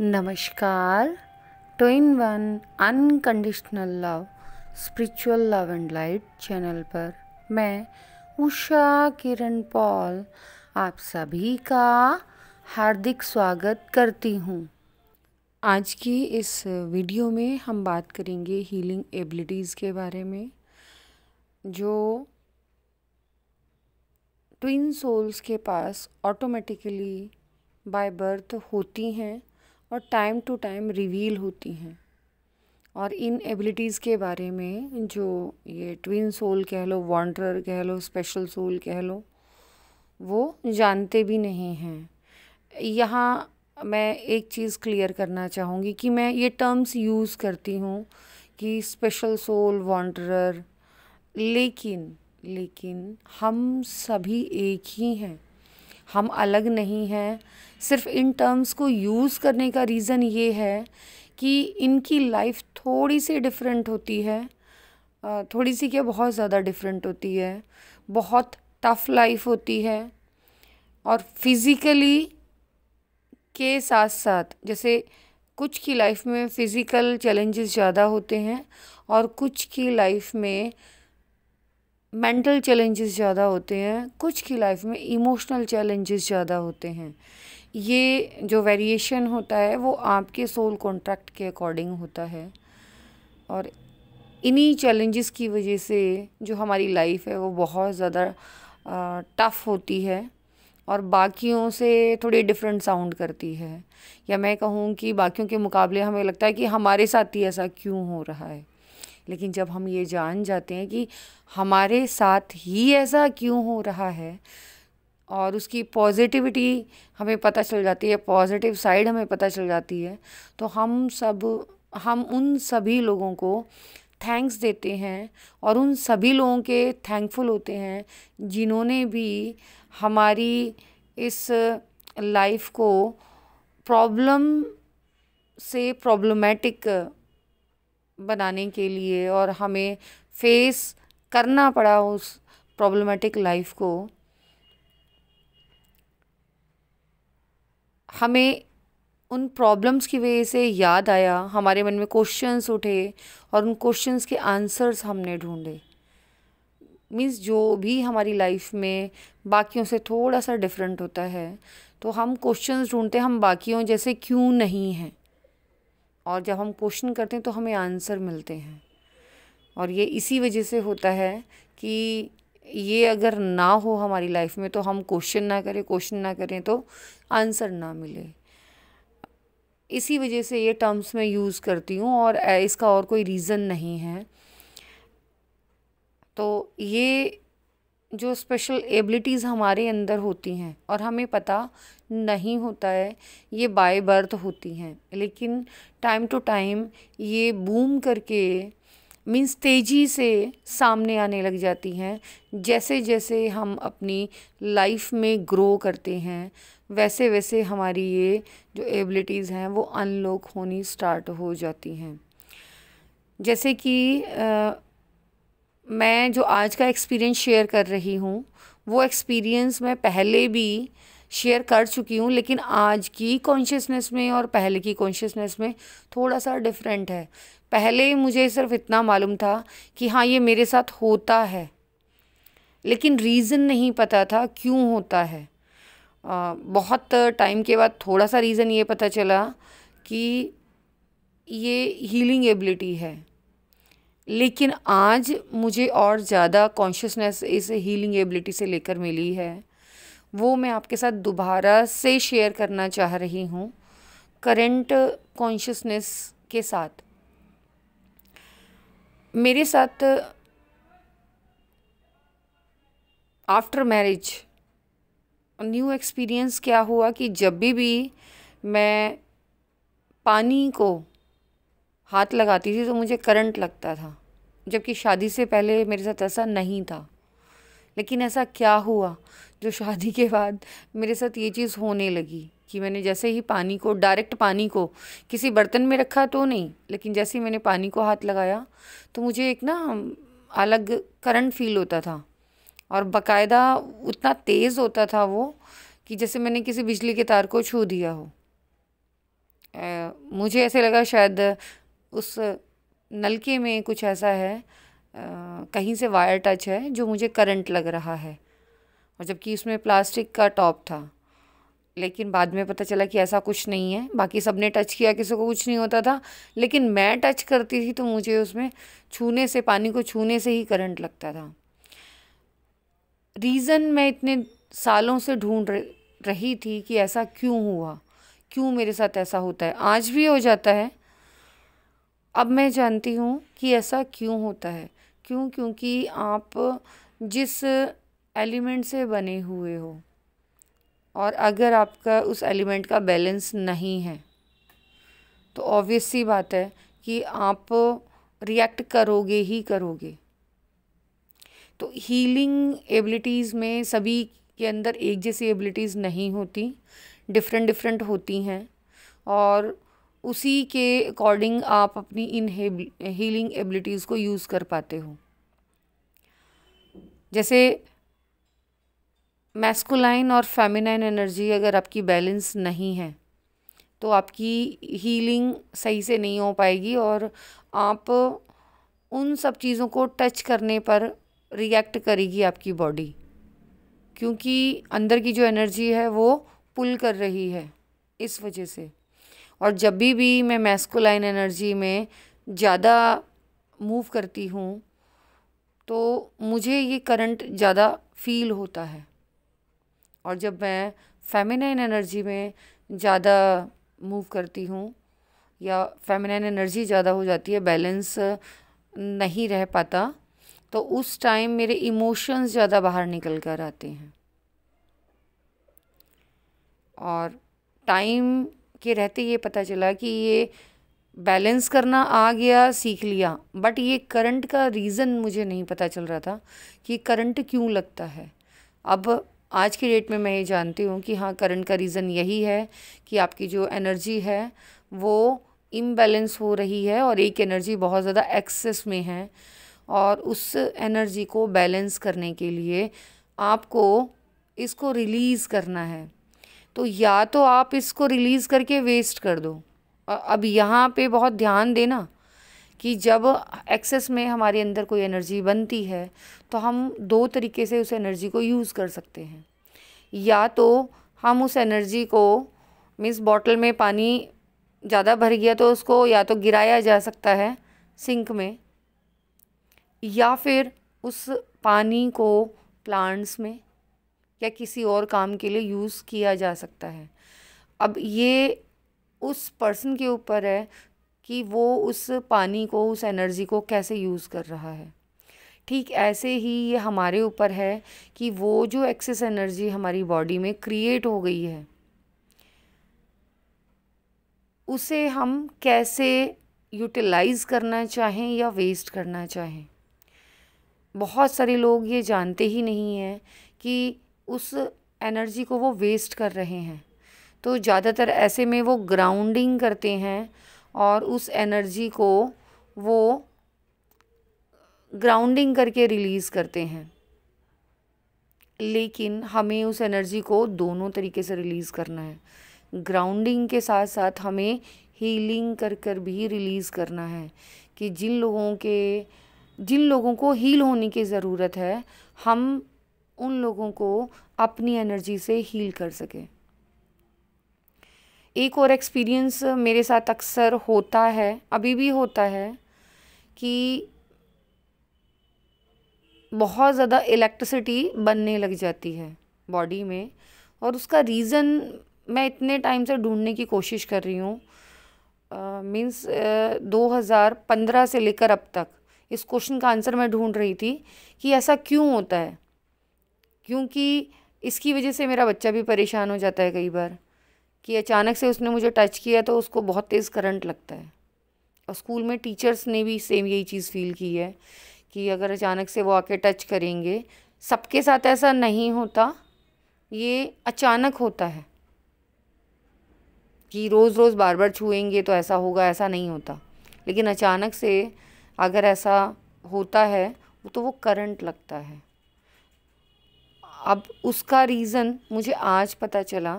नमस्कार two in one unconditional love spiritual love and light channel पर मैं उषा किरण Paul आप सभी का हार्दिक स्वागत करती हूँ आज की इस वीडियो में हम बात करेंगे हीलिंग एबिलिटीज़ के बारे में जो ट्विन सोल्स के पास ऑटोमेटिकली बाय बर्थ होती हैं और टाइम टू टाइम रिवील होती हैं और इन एबिलिटीज़ के बारे में जो ये ट्विन सोल कह लो वॉन्ड्रर कह लो स्पेशल सोल कह लो वो जानते भी नहीं हैं यहाँ मैं एक चीज़ क्लियर करना चाहूँगी कि मैं ये टर्म्स यूज़ करती हूँ कि स्पेशल सोल वॉन्टर लेकिन लेकिन हम सभी एक ही हैं हम अलग नहीं हैं सिर्फ इन टर्म्स को यूज़ करने का रीज़न ये है कि इनकी लाइफ थोड़ी सी डिफरेंट होती है थोड़ी सी क्या बहुत ज़्यादा डिफरेंट होती है बहुत टफ़ लाइफ होती है और फिज़िकली के साथ साथ जैसे कुछ की लाइफ में फ़िज़िकल चैलेंजेस ज़्यादा होते हैं और कुछ की लाइफ में मेंटल चैलेंजेस ज़्यादा होते हैं कुछ की लाइफ में इमोशनल चैलेंजेस ज़्यादा होते हैं ये जो वेरिएशन होता है वो आपके सोल कॉन्ट्रैक्ट के अकॉर्डिंग होता है और इन्हीं चैलेंजेस की वजह से जो हमारी लाइफ है वो बहुत ज़्यादा टफ़ होती है और बाकियों से थोड़ी डिफरेंट साउंड करती है या मैं कहूँ कि बाकियों के मुकाबले हमें लगता है कि हमारे साथ ही ऐसा क्यों हो रहा है लेकिन जब हम ये जान जाते हैं कि हमारे साथ ही ऐसा क्यों हो रहा है और उसकी पॉजिटिविटी हमें पता चल जाती है पॉजिटिव साइड हमें पता चल जाती है तो हम सब हम उन सभी लोगों को थैंक्स देते हैं और उन सभी लोगों के थैंकफुल होते हैं जिन्होंने भी हमारी इस लाइफ को प्रॉब्लम से प्रॉब्लमेटिक बनाने के लिए और हमें फेस करना पड़ा उस प्रॉब्लमेटिक लाइफ को हमें उन प्रॉब्लम्स की वजह से याद आया हमारे मन में क्वेश्चंस उठे और उन क्वेश्चंस के आंसर्स हमने ढूंढे मीन्स जो भी हमारी लाइफ में बाकियों से थोड़ा सा डिफरेंट होता है तो हम क्वेश्चंस ढूंढते हम बाकियों जैसे क्यों नहीं हैं और जब हम क्वेश्चन करते हैं तो हमें आंसर मिलते हैं और ये इसी वजह से होता है कि ये अगर ना हो हमारी लाइफ में तो हम क्वेश्चन ना करें क्वेश्चन ना करें तो आंसर ना मिले इसी वजह से ये टर्म्स मैं यूज़ करती हूँ और इसका और कोई रीज़न नहीं है तो ये जो स्पेशल एबिलिटीज़ हमारे अंदर होती हैं और हमें पता नहीं होता है ये बाय बर्थ होती हैं लेकिन टाइम टू टाइम ये बूम करके मीन्स तेज़ी से सामने आने लग जाती हैं जैसे जैसे हम अपनी लाइफ में ग्रो करते हैं वैसे वैसे हमारी ये जो एबिलिटीज़ हैं वो अनलॉक होनी स्टार्ट हो जाती हैं जैसे कि आ, मैं जो आज का एक्सपीरियंस शेयर कर रही हूँ वो एक्सपीरियंस मैं पहले भी शेयर कर चुकी हूँ लेकिन आज की कॉन्शियसनेस में और पहले की कॉन्शियसनेस में थोड़ा सा डिफरेंट है पहले मुझे सिर्फ इतना मालूम था कि हाँ ये मेरे साथ होता है लेकिन रीज़न नहीं पता था क्यों होता है आ, बहुत टाइम के बाद थोड़ा सा रीज़न ये पता चला कि ये हीलिंग एबिलिटी है लेकिन आज मुझे और ज़्यादा कॉन्शियसनेस इस हीलिंग एबिलिटी से लेकर मिली है वो मैं आपके साथ दोबारा से शेयर करना चाह रही हूँ करंट कॉन्शियसनेस के साथ मेरे साथ आफ्टर मैरिज न्यू एक्सपीरियंस क्या हुआ कि जब भी भी मैं पानी को हाथ लगाती थी तो मुझे करंट लगता था जबकि शादी से पहले मेरे साथ ऐसा नहीं था लेकिन ऐसा क्या हुआ जो शादी के बाद मेरे साथ ये चीज़ होने लगी कि मैंने जैसे ही पानी को डायरेक्ट पानी को किसी बर्तन में रखा तो नहीं लेकिन जैसे ही मैंने पानी को हाथ लगाया तो मुझे एक ना अलग करंट फील होता था और बकायदा उतना तेज़ होता था वो कि जैसे मैंने किसी बिजली के तार को छू दिया हो आ, मुझे ऐसे लगा शायद उस नलके में कुछ ऐसा है कहीं से वायर टच है जो मुझे करंट लग रहा है और जबकि उसमें प्लास्टिक का टॉप था लेकिन बाद में पता चला कि ऐसा कुछ नहीं है बाकी सब ने टच किया किसी को कुछ नहीं होता था लेकिन मैं टच करती थी तो मुझे उसमें छूने से पानी को छूने से ही करंट लगता था रीज़न मैं इतने सालों से ढूंढ रही थी कि ऐसा क्यों हुआ क्यों मेरे साथ ऐसा होता है आज भी हो जाता है अब मैं जानती हूँ कि ऐसा क्यों होता है क्यों क्योंकि आप जिस एलिमेंट से बने हुए हो और अगर आपका उस एलिमेंट का बैलेंस नहीं है तो ऑब्वियस सी बात है कि आप रिएक्ट करोगे ही करोगे तो हीलिंग एबिलिटीज़ में सभी के अंदर एक जैसी एबिलिटीज़ नहीं होती डिफरेंट डिफरेंट होती हैं और उसी के अकॉर्डिंग आप अपनी इन हीलिंग एबिलिटीज़ को यूज़ कर पाते हो जैसे मैस्कुलाइन और फेमिनाइन एनर्जी अगर आपकी बैलेंस नहीं है तो आपकी हीलिंग सही से नहीं हो पाएगी और आप उन सब चीज़ों को टच करने पर रिएक्ट करेगी आपकी बॉडी क्योंकि अंदर की जो एनर्जी है वो पुल कर रही है इस वजह से और जब भी भी मैं मैस्कुलाइन एनर्जी में ज़्यादा मूव करती हूँ तो मुझे ये करंट ज़्यादा फील होता है और जब मैं फेमिनाइन एनर्जी में ज़्यादा मूव करती हूँ या फेमिनाइन एनर्जी ज़्यादा हो जाती है बैलेंस नहीं रह पाता तो उस टाइम मेरे इमोशंस ज़्यादा बाहर निकल कर आते हैं और टाइम के रहते ये पता चला कि ये बैलेंस करना आ गया सीख लिया बट ये करंट का रीज़न मुझे नहीं पता चल रहा था कि करंट क्यों लगता है अब आज की डेट में मैं ये जानती हूँ कि हाँ करंट का रीज़न यही है कि आपकी जो एनर्जी है वो इम्बैलेंस हो रही है और एक एनर्जी बहुत ज़्यादा एक्सेस में है और उस एनर्जी को बैलेंस करने के लिए आपको इसको रिलीज़ करना है तो या तो आप इसको रिलीज़ करके वेस्ट कर दो अब यहाँ पे बहुत ध्यान देना कि जब एक्सेस में हमारे अंदर कोई एनर्जी बनती है तो हम दो तरीके से उस एनर्जी को यूज़ कर सकते हैं या तो हम उस एनर्जी को मिस बॉटल में पानी ज़्यादा भर गया तो उसको या तो गिराया जा सकता है सिंक में या फिर उस पानी को प्लांट्स में या किसी और काम के लिए यूज़ किया जा सकता है अब ये उस पर्सन के ऊपर है कि वो उस पानी को उस एनर्जी को कैसे यूज़ कर रहा है ठीक ऐसे ही ये हमारे ऊपर है कि वो जो एक्सेस एनर्जी हमारी बॉडी में क्रिएट हो गई है उसे हम कैसे यूटिलाइज़ करना चाहें या वेस्ट करना चाहें बहुत सारे लोग ये जानते ही नहीं हैं कि उस एनर्जी को वो वेस्ट कर रहे हैं तो ज़्यादातर ऐसे में वो ग्राउंडिंग करते हैं और उस एनर्जी को वो ग्राउंडिंग करके रिलीज़ करते हैं लेकिन हमें उस एनर्जी को दोनों तरीके से रिलीज़ करना है ग्राउंडिंग के साथ साथ हमें हीलिंग कर कर भी रिलीज़ करना है कि जिन लोगों के जिन लोगों को हील होने की ज़रूरत है हम उन लोगों को अपनी एनर्जी से हील कर सके एक और एक्सपीरियंस मेरे साथ अक्सर होता है अभी भी होता है कि बहुत ज़्यादा इलेक्ट्रिसिटी बनने लग जाती है बॉडी में और उसका रीज़न मैं इतने टाइम से ढूंढने की कोशिश कर रही हूँ मीन्स uh, uh, 2015 से लेकर अब तक इस क्वेश्चन का आंसर मैं ढूंढ रही थी कि ऐसा क्यों होता है क्योंकि इसकी वजह से मेरा बच्चा भी परेशान हो जाता है कई बार कि अचानक से उसने मुझे टच किया तो उसको बहुत तेज़ करंट लगता है और स्कूल में टीचर्स ने भी सेम यही चीज़ फील की है कि अगर अचानक से वो आके टच करेंगे सबके साथ ऐसा नहीं होता ये अचानक होता है कि रोज़ रोज़ बार बार छुएंगे तो ऐसा होगा ऐसा नहीं होता लेकिन अचानक से अगर ऐसा होता है तो वो करंट लगता है अब उसका रीज़न मुझे आज पता चला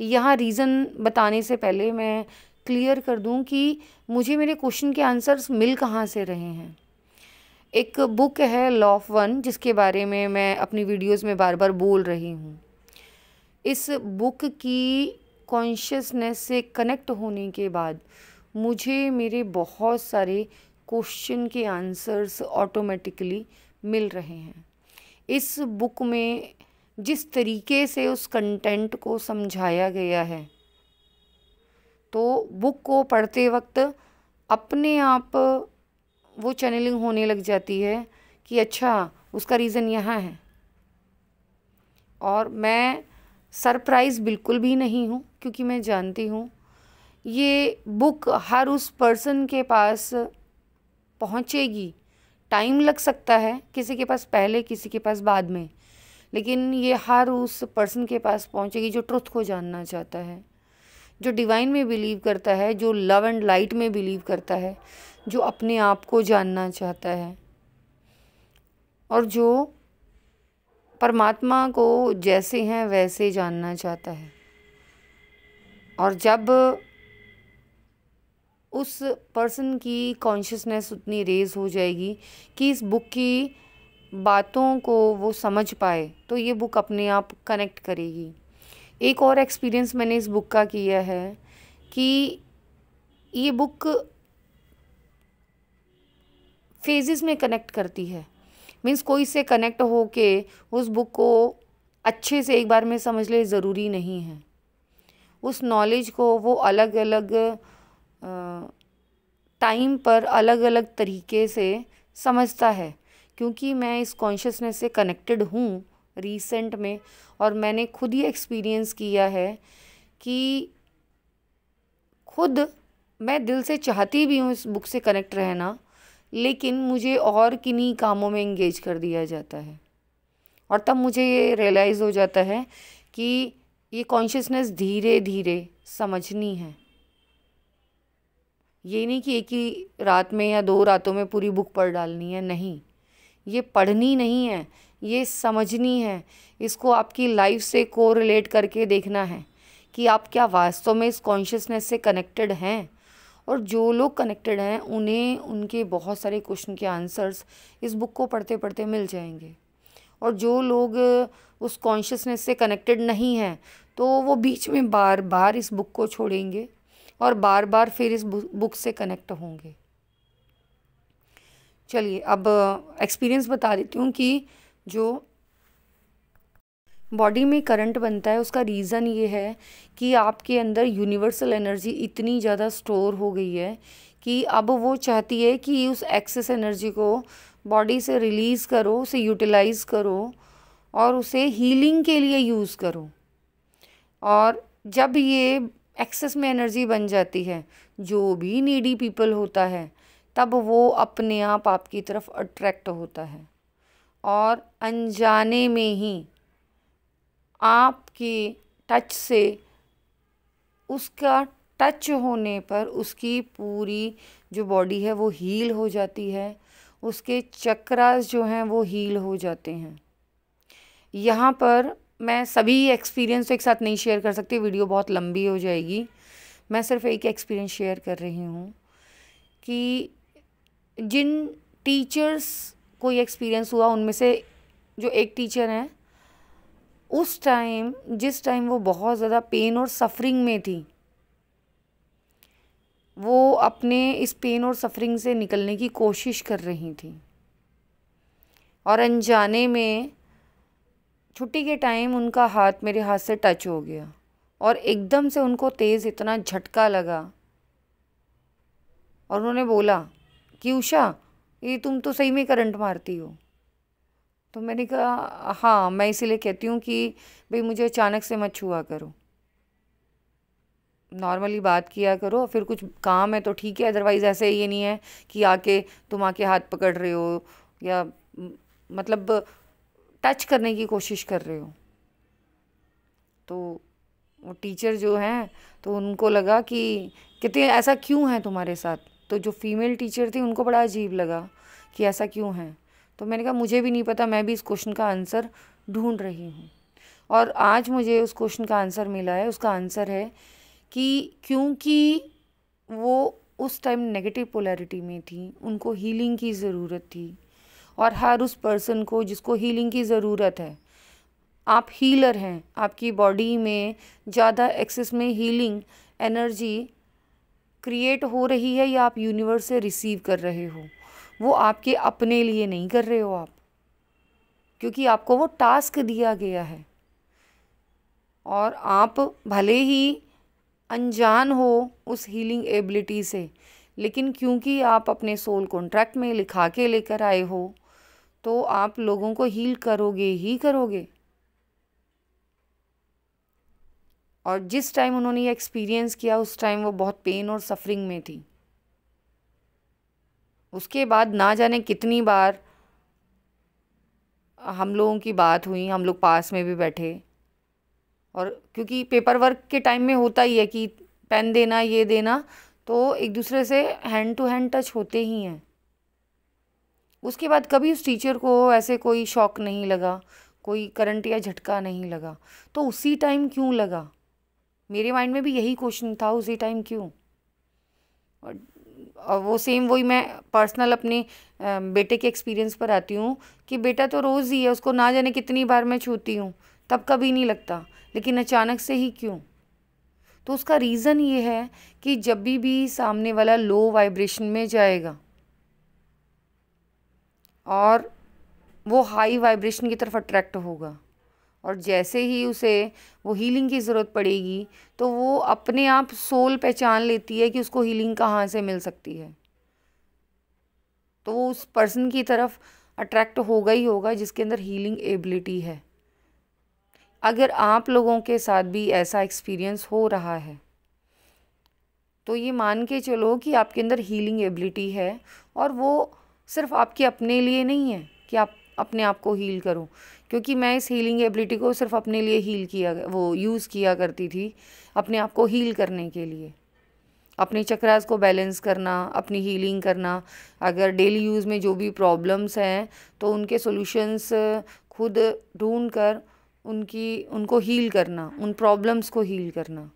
यहाँ रीज़न बताने से पहले मैं क्लियर कर दूँ कि मुझे मेरे क्वेश्चन के आंसर्स मिल कहाँ से रहे हैं एक बुक है लॉ ऑफ वन जिसके बारे में मैं अपनी वीडियोस में बार बार बोल रही हूँ इस बुक की कॉन्शियसनेस से कनेक्ट होने के बाद मुझे मेरे बहुत सारे क्वेश्चन के आंसर्स ऑटोमेटिकली मिल रहे हैं इस बुक में जिस तरीके से उस कंटेंट को समझाया गया है तो बुक को पढ़ते वक्त अपने आप वो चैनलिंग होने लग जाती है कि अच्छा उसका रीज़न यहाँ है और मैं सरप्राइज़ बिल्कुल भी नहीं हूँ क्योंकि मैं जानती हूँ ये बुक हर उस पर्सन के पास पहुँचेगी टाइम लग सकता है किसी के पास पहले किसी के पास बाद में लेकिन ये हर उस पर्सन के पास पहुंचेगी जो ट्रुथ को जानना चाहता है जो डिवाइन में बिलीव करता है जो लव एंड लाइट में बिलीव करता है जो अपने आप को जानना चाहता है और जो परमात्मा को जैसे हैं वैसे जानना चाहता है और जब उस पर्सन की कॉन्शियसनेस उतनी रेज हो जाएगी कि इस बुक की बातों को वो समझ पाए तो ये बुक अपने आप कनेक्ट करेगी एक और एक्सपीरियंस मैंने इस बुक का किया है कि ये बुक फेजेस में कनेक्ट करती है मीन्स कोई से कनेक्ट हो के उस बुक को अच्छे से एक बार में समझ ले ज़रूरी नहीं है उस नॉलेज को वो अलग अलग टाइम पर अलग अलग तरीके से समझता है क्योंकि मैं इस कॉन्शियसनेस से कनेक्टेड हूँ रीसेंट में और मैंने खुद ही एक्सपीरियंस किया है कि खुद मैं दिल से चाहती भी हूँ इस बुक से कनेक्ट रहना लेकिन मुझे और किन्हीं कामों में इंगेज कर दिया जाता है और तब मुझे ये रियलाइज़ हो जाता है कि ये कॉन्शियसनेस धीरे धीरे समझनी है ये नहीं कि एक ही रात में या दो रातों में पूरी बुक पढ़ डालनी है नहीं ये पढ़नी नहीं है ये समझनी है इसको आपकी लाइफ से को रिलेट करके देखना है कि आप क्या वास्तव में इस कॉन्शियसनेस से कनेक्टेड हैं और जो लोग कनेक्टेड हैं उन्हें उनके बहुत सारे क्वेश्चन के आंसर्स इस बुक को पढ़ते पढ़ते मिल जाएंगे और जो लोग उस कॉन्शियसनेस से कनेक्टेड नहीं हैं तो वो बीच में बार बार इस बुक को छोड़ेंगे और बार बार फिर इस बुक से कनेक्ट होंगे चलिए अब एक्सपीरियंस बता देती हूँ कि जो बॉडी में करंट बनता है उसका रीज़न ये है कि आपके अंदर यूनिवर्सल एनर्जी इतनी ज़्यादा स्टोर हो गई है कि अब वो चाहती है कि उस एक्सेस एनर्जी को बॉडी से रिलीज़ करो उसे यूटिलाइज़ करो और उसे हीलिंग के लिए यूज़ करो और जब ये एक्सेस में एनर्जी बन जाती है जो भी नीडी पीपल होता है तब वो अपने आप आपकी तरफ अट्रैक्ट होता है और अनजाने में ही आपके टच से उसका टच होने पर उसकी पूरी जो बॉडी है वो हील हो जाती है उसके चक्रास जो हैं वो हील हो जाते हैं यहाँ पर मैं सभी एक्सपीरियंस तो एक साथ नहीं शेयर कर सकती वीडियो बहुत लंबी हो जाएगी मैं सिर्फ एक एक्सपीरियंस शेयर कर रही हूँ कि जिन टीचर्स को ये एक्सपीरियंस हुआ उनमें से जो एक टीचर हैं उस टाइम जिस टाइम वो बहुत ज़्यादा पेन और सफरिंग में थी वो अपने इस पेन और सफरिंग से निकलने की कोशिश कर रही थी और अनजाने में छुट्टी के टाइम उनका हाथ मेरे हाथ से टच हो गया और एकदम से उनको तेज़ इतना झटका लगा और उन्होंने बोला कि उषा ये तुम तो सही में करंट मारती हो तो मैंने कहा हाँ मैं इसीलिए कहती हूँ कि भाई मुझे अचानक से मत छुआ करो नॉर्मली बात किया करो फिर कुछ काम है तो ठीक है अदरवाइज़ ऐसे ये नहीं है कि आके तुम आके हाथ पकड़ रहे हो या मतलब टच करने की कोशिश कर रहे हो तो वो टीचर जो हैं तो उनको लगा कि कितने ऐसा क्यों है तुम्हारे साथ तो जो फीमेल टीचर थी उनको बड़ा अजीब लगा कि ऐसा क्यों है तो मैंने कहा मुझे भी नहीं पता मैं भी इस क्वेश्चन का आंसर ढूंढ रही हूँ और आज मुझे उस क्वेश्चन का आंसर मिला है उसका आंसर है कि क्योंकि वो उस टाइम नेगेटिव पोलैरिटी में थी उनको हीलिंग की ज़रूरत थी और हर उस पर्सन को जिसको हीलिंग की ज़रूरत है आप हीलर हैं आपकी बॉडी में ज़्यादा एक्सेस में हीलिंग एनर्जी क्रिएट हो रही है या आप यूनिवर्स से रिसीव कर रहे हो वो आपके अपने लिए नहीं कर रहे हो आप क्योंकि आपको वो टास्क दिया गया है और आप भले ही अनजान हो उस हीलिंग एबिलिटी से लेकिन क्योंकि आप अपने सोल कॉन्ट्रैक्ट में लिखा के लेकर आए हो तो आप लोगों को हील करोगे ही करोगे और जिस टाइम उन्होंने ये एक्सपीरियंस किया उस टाइम वो बहुत पेन और सफरिंग में थी उसके बाद ना जाने कितनी बार हम लोगों की बात हुई हम लोग पास में भी बैठे और क्योंकि पेपर वर्क के टाइम में होता ही है कि पेन देना ये देना तो एक दूसरे से हैंड टू हैंड टच होते ही हैं उसके बाद कभी उस टीचर को ऐसे कोई शॉक नहीं लगा कोई करंट या झटका नहीं लगा तो उसी टाइम क्यों लगा मेरे माइंड में भी यही क्वेश्चन था उसी टाइम क्यों और, वो सेम वही मैं पर्सनल अपने बेटे के एक्सपीरियंस पर आती हूँ कि बेटा तो रोज़ ही है उसको ना जाने कितनी बार मैं छूती हूँ तब कभी नहीं लगता लेकिन अचानक से ही क्यों तो उसका रीज़न ये है कि जब भी भी सामने वाला लो वाइब्रेशन में जाएगा और वो हाई वाइब्रेशन की तरफ अट्रैक्ट होगा और जैसे ही उसे वो हीलिंग की ज़रूरत पड़ेगी तो वो अपने आप सोल पहचान लेती है कि उसको हीलिंग कहाँ से मिल सकती है तो वो उस पर्सन की तरफ अट्रैक्ट होगा ही होगा जिसके अंदर हीलिंग एबिलिटी है अगर आप लोगों के साथ भी ऐसा एक्सपीरियंस हो रहा है तो ये मान के चलो कि आपके अंदर हीलिंग एबिलिटी है और वो सिर्फ आपके अपने लिए नहीं है कि आप अपने आप को हील करो क्योंकि मैं इस हीलिंग एबिलिटी को सिर्फ अपने लिए हील किया वो यूज़ किया करती थी अपने आप को हील करने के लिए अपने चक्रास को बैलेंस करना अपनी हीलिंग करना अगर डेली यूज़ में जो भी प्रॉब्लम्स हैं तो उनके सॉल्यूशंस खुद ढूंढ कर उनकी उनको हील करना उन प्रॉब्लम्स को हील करना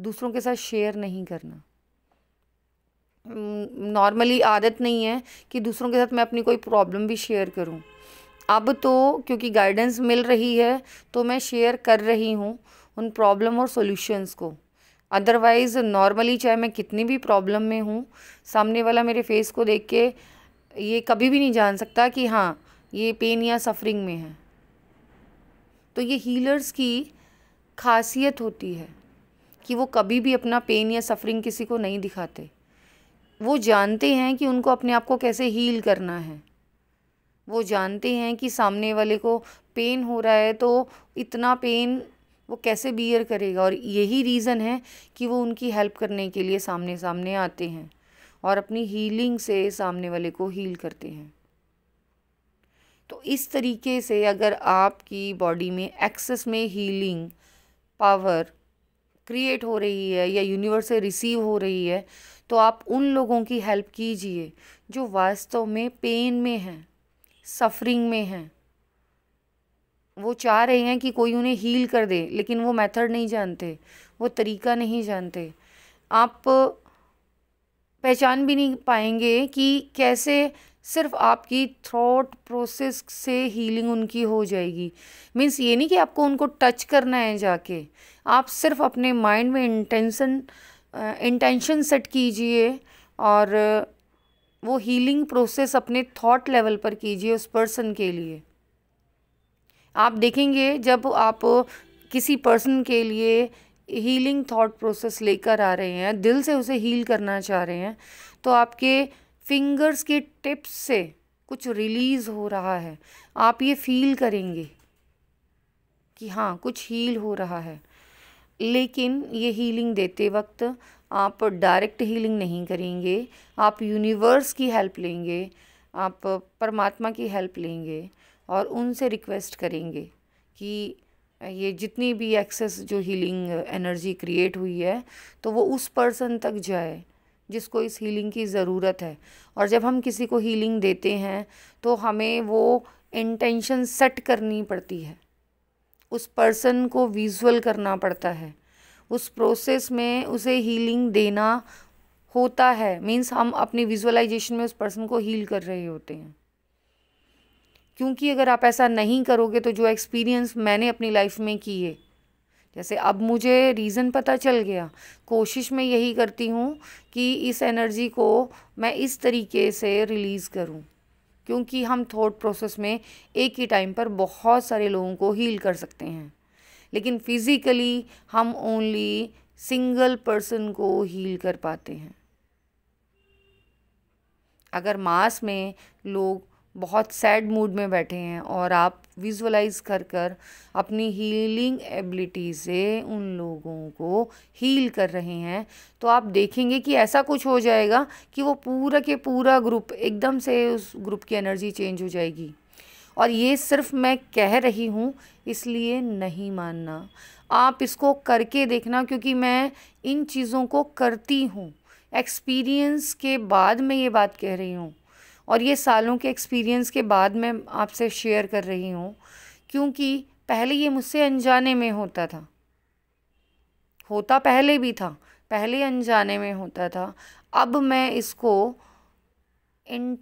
दूसरों के साथ शेयर नहीं करना नॉर्मली आदत नहीं है कि दूसरों के साथ मैं अपनी कोई प्रॉब्लम भी शेयर करूं अब तो क्योंकि गाइडेंस मिल रही है तो मैं शेयर कर रही हूँ उन प्रॉब्लम और सॉल्यूशंस को अदरवाइज़ नॉर्मली चाहे मैं कितनी भी प्रॉब्लम में हूँ सामने वाला मेरे फेस को देख के ये कभी भी नहीं जान सकता कि हाँ ये पेन या सफरिंग में है तो ये हीलर्स की खासियत होती है कि वो कभी भी अपना पेन या सफरिंग किसी को नहीं दिखाते वो जानते हैं कि उनको अपने आप को कैसे हील करना है वो जानते हैं कि सामने वाले को पेन हो रहा है तो इतना पेन वो कैसे बियर करेगा और यही रीज़न है कि वो उनकी हेल्प करने के लिए सामने सामने आते हैं और अपनी हीलिंग से सामने वाले को हील करते हैं तो इस तरीके से अगर आपकी बॉडी में एक्सेस में हीलिंग पावर क्रिएट हो रही है या यूनिवर्स से रिसीव हो रही है तो आप उन लोगों की हेल्प कीजिए जो वास्तव में पेन में हैं सफरिंग में हैं वो चाह रहे हैं कि कोई उन्हें हील कर दे लेकिन वो मेथड नहीं जानते वो तरीका नहीं जानते आप पहचान भी नहीं पाएंगे कि कैसे सिर्फ आपकी थ्रॉट प्रोसेस से हीलिंग उनकी हो जाएगी मीन्स ये नहीं कि आपको उनको टच करना है जाके आप सिर्फ अपने माइंड में इंटेंशन इंटेंशन सेट कीजिए और वो हीलिंग प्रोसेस अपने थॉट लेवल पर कीजिए उस पर्सन के लिए आप देखेंगे जब आप किसी पर्सन के लिए हीलिंग थॉट प्रोसेस लेकर आ रहे हैं दिल से उसे हील करना चाह रहे हैं तो आपके फिंगर्स के टिप्स से कुछ रिलीज़ हो रहा है आप ये फील करेंगे कि हाँ कुछ हील हो रहा है लेकिन ये हीलिंग देते वक्त आप डायरेक्ट हीलिंग नहीं करेंगे आप यूनिवर्स की हेल्प लेंगे आप परमात्मा की हेल्प लेंगे और उनसे रिक्वेस्ट करेंगे कि ये जितनी भी एक्सेस जो हीलिंग एनर्जी क्रिएट हुई है तो वो उस पर्सन तक जाए जिसको इस हीलिंग की ज़रूरत है और जब हम किसी को हीलिंग देते हैं तो हमें वो इंटेंशन सेट करनी पड़ती है उस पर्सन को विजुअल करना पड़ता है उस प्रोसेस में उसे हीलिंग देना होता है मीन्स हम अपनी विजुअलाइजेशन में उस पर्सन को हील कर रहे होते हैं क्योंकि अगर आप ऐसा नहीं करोगे तो जो एक्सपीरियंस मैंने अपनी लाइफ में किए जैसे अब मुझे रीज़न पता चल गया कोशिश मैं यही करती हूँ कि इस एनर्जी को मैं इस तरीके से रिलीज़ करूँ क्योंकि हम थॉट प्रोसेस में एक ही टाइम पर बहुत सारे लोगों को हील कर सकते हैं लेकिन फिज़िकली हम ओनली सिंगल पर्सन को हील कर पाते हैं अगर मास में लोग बहुत सैड मूड में बैठे हैं और आप विजुअलाइज कर कर अपनी हीलिंग एबिलिटी से उन लोगों को हील कर रहे हैं तो आप देखेंगे कि ऐसा कुछ हो जाएगा कि वो पूरा के पूरा ग्रुप एकदम से उस ग्रुप की एनर्जी चेंज हो जाएगी और ये सिर्फ मैं कह रही हूँ इसलिए नहीं मानना आप इसको करके देखना क्योंकि मैं इन चीज़ों को करती हूँ एक्सपीरियंस के बाद मैं ये बात कह रही हूँ और ये सालों के एक्सपीरियंस के बाद मैं आपसे शेयर कर रही हूँ क्योंकि पहले ये मुझसे अनजाने में होता था होता पहले भी था पहले अनजाने में होता था अब मैं इसको इन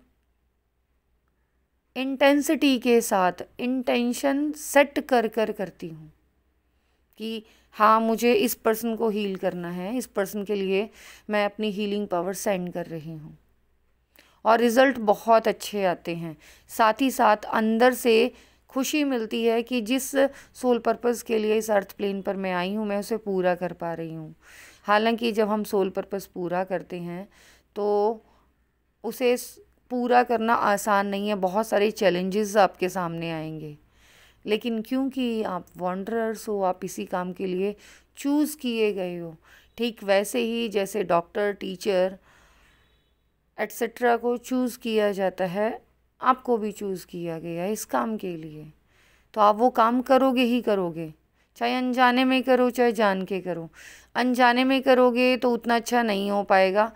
इंटेंसिटी के साथ इंटेंशन सेट कर कर करती हूँ कि हाँ मुझे इस पर्सन को हील करना है इस पर्सन के लिए मैं अपनी हीलिंग पावर सेंड कर रही हूँ और रिज़ल्ट बहुत अच्छे आते हैं साथ ही साथ अंदर से खुशी मिलती है कि जिस सोल पर्पज़ के लिए इस अर्थ प्लेन पर मैं आई हूँ मैं उसे पूरा कर पा रही हूँ हालांकि जब हम सोल पर्पज़ पूरा करते हैं तो उसे पूरा करना आसान नहीं है बहुत सारे चैलेंजेस आपके सामने आएंगे लेकिन क्योंकि आप वॉन्डरर्स हो आप इसी काम के लिए चूज़ किए गए हो ठीक वैसे ही जैसे डॉक्टर टीचर एट्सट्रा को चूज़ किया जाता है आपको भी चूज़ किया गया है इस काम के लिए तो आप वो काम करोगे ही करोगे चाहे अनजाने में करो चाहे जान के करो अनजाने में करोगे तो उतना अच्छा नहीं हो पाएगा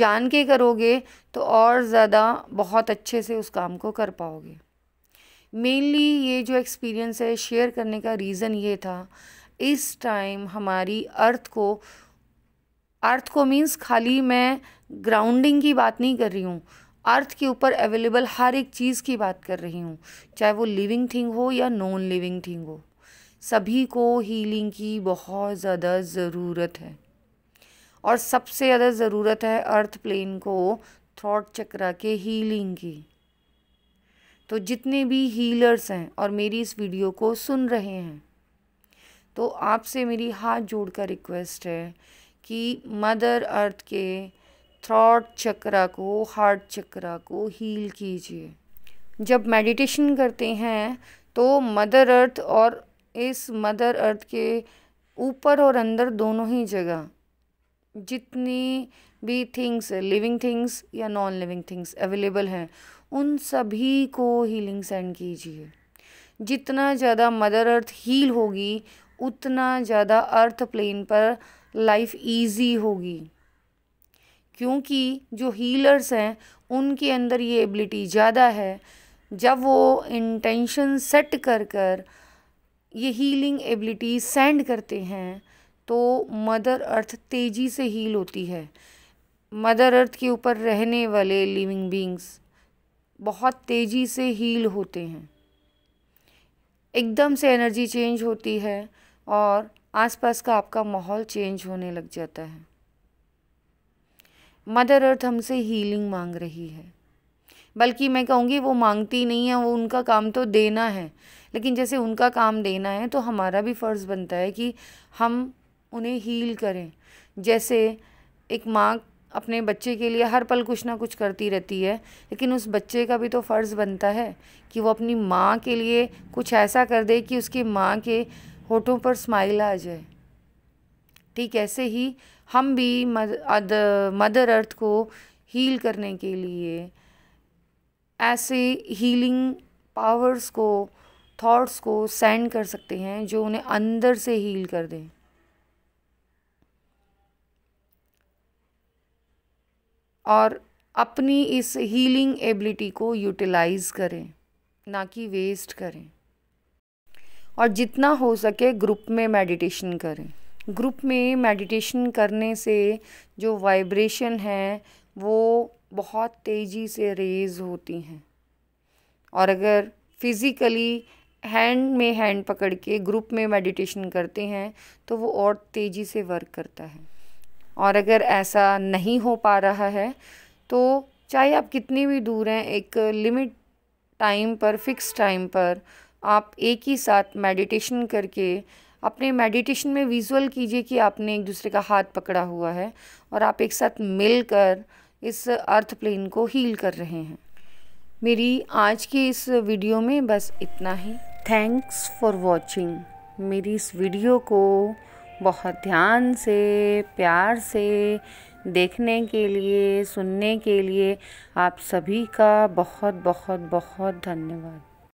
जान के करोगे तो और ज़्यादा बहुत अच्छे से उस काम को कर पाओगे मेनली ये जो एक्सपीरियंस है शेयर करने का रीज़न ये था इस टाइम हमारी अर्थ को अर्थ को मीन्स खाली मैं ग्राउंडिंग की बात नहीं कर रही हूँ अर्थ के ऊपर अवेलेबल हर एक चीज़ की बात कर रही हूँ चाहे वो लिविंग थिंग हो या नॉन लिविंग थिंग हो सभी को हीलिंग की बहुत ज़्यादा ज़रूरत है और सबसे ज़्यादा ज़रूरत है अर्थ प्लेन को थ्रॉट चक्रा के हीलिंग की तो जितने भी हीलर्स हैं और मेरी इस वीडियो को सुन रहे हैं तो आपसे मेरी हाथ जोड़कर रिक्वेस्ट है कि मदर अर्थ के थ्रॉट चक्रा को हार्ट चक्रा को हील कीजिए जब मेडिटेशन करते हैं तो मदर अर्थ और इस मदर अर्थ के ऊपर और अंदर दोनों ही जगह जितनी भी थिंग्स लिविंग थिंग्स या नॉन लिविंग थिंग्स अवेलेबल हैं उन सभी को हीलिंग सेंड कीजिए जितना ज़्यादा मदर अर्थ हील होगी उतना ज़्यादा अर्थ प्लेन पर लाइफ इजी होगी क्योंकि जो हीलर्स हैं उनके अंदर ये एबिलिटी ज़्यादा है जब वो इंटेंशन सेट कर कर ये हीलिंग एबिलिटी सेंड करते हैं तो मदर अर्थ तेज़ी से हील होती है मदर अर्थ के ऊपर रहने वाले लिविंग बींग्स बहुत तेज़ी से हील होते हैं एकदम से एनर्जी चेंज होती है और आसपास का आपका माहौल चेंज होने लग जाता है मदर अर्थ हमसे हीलिंग मांग रही है बल्कि मैं कहूँगी वो मांगती नहीं है वो उनका काम तो देना है लेकिन जैसे उनका काम देना है तो हमारा भी फ़र्ज़ बनता है कि हम उन्हें हील करें जैसे एक माँ अपने बच्चे के लिए हर पल कुछ ना कुछ करती रहती है लेकिन उस बच्चे का भी तो फ़र्ज़ बनता है कि वो अपनी माँ के लिए कुछ ऐसा कर दे कि उसकी माँ के होठों पर स्माइल आ जाए ठीक ऐसे ही हम भी मद, मदर अर्थ को हील करने के लिए ऐसे हीलिंग पावर्स को थॉट्स को सेंड कर सकते हैं जो उन्हें अंदर से हील कर दें और अपनी इस हीलिंग एबिलिटी को यूटिलाइज़ करें ना कि वेस्ट करें और जितना हो सके ग्रुप में मेडिटेशन करें ग्रुप में मेडिटेशन करने से जो वाइब्रेशन है वो बहुत तेज़ी से रेज होती हैं और अगर फिज़िकली हैंड में हैंड पकड़ के ग्रुप में मेडिटेशन करते हैं तो वो और तेज़ी से वर्क करता है और अगर ऐसा नहीं हो पा रहा है तो चाहे आप कितनी भी दूर हैं एक लिमिट टाइम पर फिक्स टाइम पर आप एक ही साथ मेडिटेशन करके अपने मेडिटेशन में विजुअल कीजिए कि आपने एक दूसरे का हाथ पकड़ा हुआ है और आप एक साथ मिलकर इस अर्थ प्लेन को हील कर रहे हैं मेरी आज की इस वीडियो में बस इतना ही थैंक्स फॉर वॉचिंग मेरी इस वीडियो को बहुत ध्यान से प्यार से देखने के लिए सुनने के लिए आप सभी का बहुत बहुत बहुत धन्यवाद